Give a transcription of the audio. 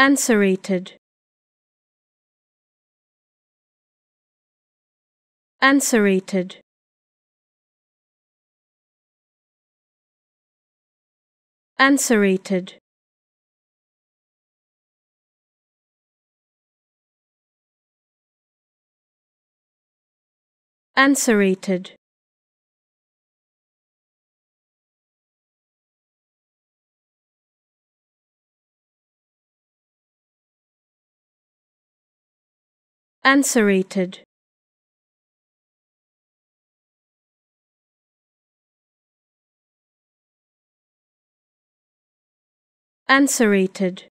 Answerated. Answerated. Answerated. Answerated. Answerated Answerated